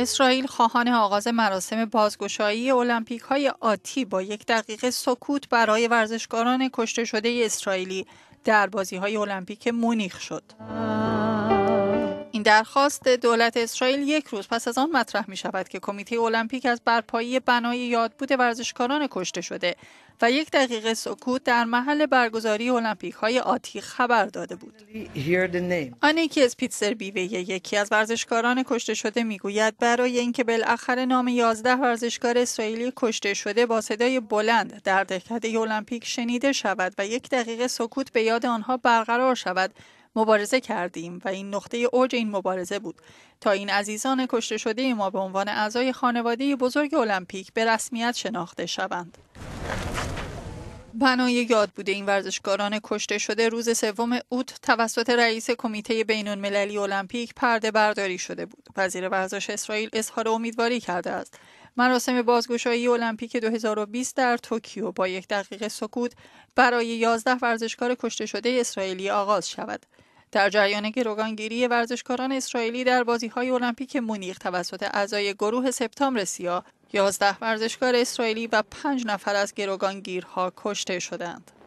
اسرائیل خواهان آغاز مراسم بازگشایی المپیک های آتی با یک دقیقه سکوت برای ورزشکاران کشته شده اسرائیلی در بازی های المپیک مونیخ شد. این درخواست دولت اسرائیل یک روز پس از آن مطرح می شود که کمیته المپیک از برپایی بنای یادبود ورزشکاران کشته شده و یک دقیقه سکوت در محل برگزاری المپیک های آتی خبر داده بود. آنیکی از پیتسر بیوی یکی از ورزشکاران کشته شده میگوید برای اینکه بالاخره نام 11 ورزشکار اسرائیلی کشته شده با صدای بلند در دهکده المپیک شنیده شود و یک دقیقه سکوت به یاد آنها برقرار شود مبارزه کردیم و این نقطه اوج این مبارزه بود تا این عزیزان کشته شده ما به عنوان اعضای خانواده بزرگ المپیک به رسمیت شناخته شوند. بنای یاد بوده این ورزشکاران کشته شده روز سوم اوت توسط رئیس کمیته بین المللی المپیک پرده برداری شده بود. وزیر ورزش اسرائیل اظهار امیدواری کرده است مراسم بازگشایی المپیک 2020 در توکیو با یک دقیقه سکوت برای 11 ورزشکار کشته شده اسرائیلی آغاز شود. در جریان گروگانگیری ورزشکاران اسرائیلی در بازی‌های المپیک مونیخ توسط اعضای گروه سپتامبر سیاه، 11 ورزشکار اسرائیلی و 5 نفر از گروگانگیرها کشته شدند.